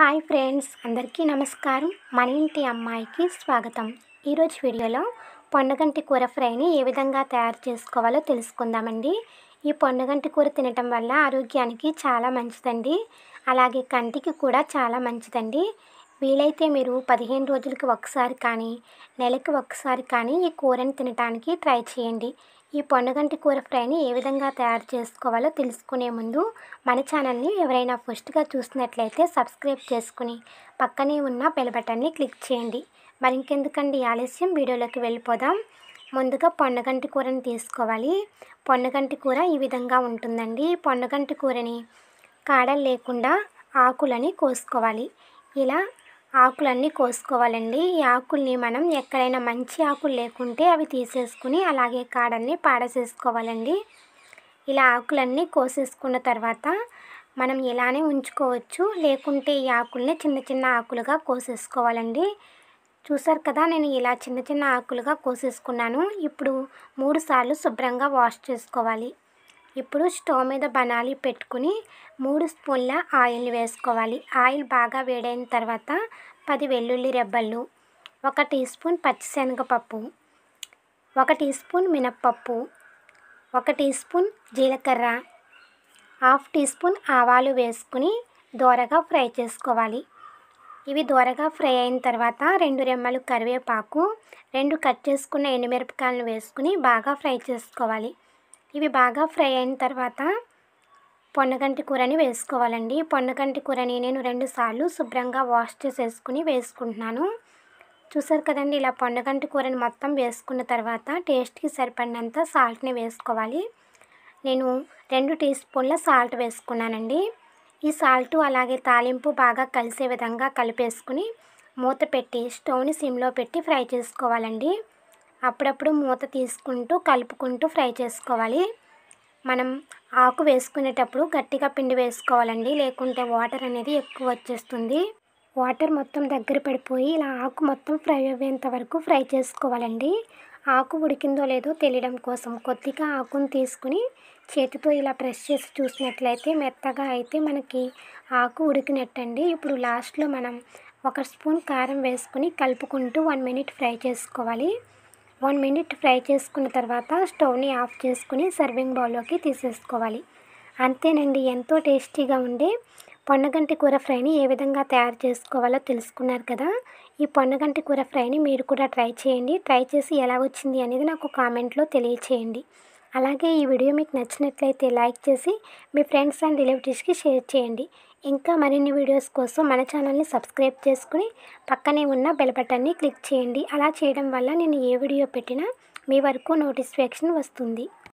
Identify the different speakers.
Speaker 1: hi friends అందరికీ నమస్కారం మన ఇంటి అమ్మాయికి స్వాగతం ఈరోజు వీడియోలో పొండగంటి కూర ఫ్రైని ఏ విధంగా తయారు చేసుకోవాలో తెలుసుకుందామండి ఈ పొండగంటి కూర తినటం వల్ల ఆరోగ్యానికి చాలా మంచిదండి అలాగే కంటికి కూడా చాలా మంచిదండి వీలైతే మీరు పదిహేను రోజులకి ఒకసారి కానీ నెలకి ఒకసారి కానీ ఈ కూరని తినటానికి ట్రై చేయండి ఈ పొన్నగంటి కూర ఫ్రైని ఏ విధంగా తయారు చేసుకోవాలో తెలుసుకునే ముందు మన ఛానల్ని ఎవరైనా ఫస్ట్గా చూసినట్లయితే సబ్స్క్రైబ్ చేసుకుని పక్కనే ఉన్న బెల్ బటన్ని క్లిక్ చేయండి మరి ఇంకెందుకండి ఆలస్యం వీడియోలోకి వెళ్ళిపోదాం ముందుగా పొన్నగంటి కూరని తీసుకోవాలి పొన్నగంటి కూర ఈ విధంగా ఉంటుందండి పొన్నగంటి కూరని కాడలు లేకుండా ఆకులని కోసుకోవాలి ఇలా ఆకులన్నీ కోసుకోవాలండి ఈ ఆకుల్ని మనం ఎక్కడైనా మంచి ఆకులు లేకుంటే అవి తీసేసుకుని అలాగే కాడల్ని పాడసేసుకోవాలండి ఇలా ఆకులన్నీ కోసేసుకున్న తర్వాత మనం ఇలానే ఉంచుకోవచ్చు లేకుంటే ఈ ఆకుల్ని చిన్న చిన్న ఆకులుగా కోసేసుకోవాలండి చూసారు కదా నేను ఇలా చిన్న చిన్న ఆకులుగా కోసేసుకున్నాను ఇప్పుడు మూడు సార్లు శుభ్రంగా వాష్ చేసుకోవాలి ఇప్పుడు స్టవ్ మీద బనాలి పెట్టుకుని మూడు స్పూన్ల ఆయిల్ వేసుకోవాలి ఆయిల్ బాగా వేడైన తర్వాత పది వెల్లుల్లి రెబ్బలు ఒక టీ స్పూన్ పచ్చిశనగపప్పు ఒక టీ స్పూన్ మినప్పప్పు ఒక టీ స్పూన్ జీలకర్ర హాఫ్ టీ స్పూన్ ఆవాలు వేసుకుని దోరగా ఫ్రై చేసుకోవాలి ఇవి దోరగా ఫ్రై అయిన తర్వాత రెండు రెమ్మలు కరివేపాకు రెండు కట్ చేసుకున్న ఎండుమిరపకాయలను వేసుకుని బాగా ఫ్రై చేసుకోవాలి ఇవి బాగా ఫ్రై అయిన తర్వాత పొన్నగంటి కూరని వేసుకోవాలండి పొన్నగంటి కూరని నేను రెండుసార్లు శుభ్రంగా వాష్ చేసేసుకుని వేసుకుంటున్నాను చూసారు కదండి ఇలా పొన్నగంటి కూరని మొత్తం వేసుకున్న తర్వాత టేస్ట్కి సరిపడినంత సాల్ట్ని వేసుకోవాలి నేను రెండు టీ స్పూన్ల సాల్ట్ వేసుకున్నానండి ఈ సాల్ట్ అలాగే తాలింపు బాగా కలిసే విధంగా కలిపేసుకుని మూత పెట్టి స్టవ్ని సిమ్లో పెట్టి ఫ్రై చేసుకోవాలండి అప్పుడప్పుడు మూత తీసుకుంటూ కలుపుకుంటూ ఫ్రై చేసుకోవాలి మనం ఆకు వేసుకునేటప్పుడు గట్టిగా పిండి వేసుకోవాలండి లేకుంటే వాటర్ అనేది ఎక్కువ వచ్చేస్తుంది వాటర్ మొత్తం దగ్గర పడిపోయి ఇలా ఆకు మొత్తం ఫ్రై అయ్యేంత వరకు ఫ్రై చేసుకోవాలండి ఆకు ఉడికిందో లేదో తెలియడం కోసం కొద్దిగా ఆకును తీసుకుని చేతితో ఇలా ప్రెస్ చేసి చూసినట్లయితే మెత్తగా అయితే మనకి ఆకు ఉడికినట్టండి ఇప్పుడు లాస్ట్లో మనం ఒక స్పూన్ కారం వేసుకుని కలుపుకుంటూ వన్ మినిట్ ఫ్రై చేసుకోవాలి వన్ మినిట్ ఫ్రై చేసుకున్న తర్వాత స్టవ్ని ఆఫ్ చేసుకుని సర్వింగ్ బౌల్లోకి తీసేసుకోవాలి అంతేనండి ఎంతో టేస్టీగా ఉండే పొన్నగంటి కూర ఫ్రైని ఏ విధంగా తయారు చేసుకోవాలో తెలుసుకున్నారు కదా ఈ పొన్నగంటి కూర ఫ్రైని మీరు కూడా ట్రై చేయండి ట్రై చేసి ఎలా వచ్చింది అనేది నాకు కామెంట్లో తెలియచేయండి అలాగే ఈ వీడియో మీకు నచ్చినట్లయితే లైక్ చేసి మీ ఫ్రెండ్స్ అండ్ రిలేటివ్స్కి షేర్ చేయండి ఇంకా మరిన్ని వీడియోస్ కోసం మన ఛానల్ని సబ్స్క్రైబ్ చేసుకుని పక్కనే ఉన్న బెల్ బటన్ని క్లిక్ చేయండి అలా చేయడం వల్ల నేను ఏ వీడియో పెట్టినా మీ వరకు నోటిఫికేషన్ వస్తుంది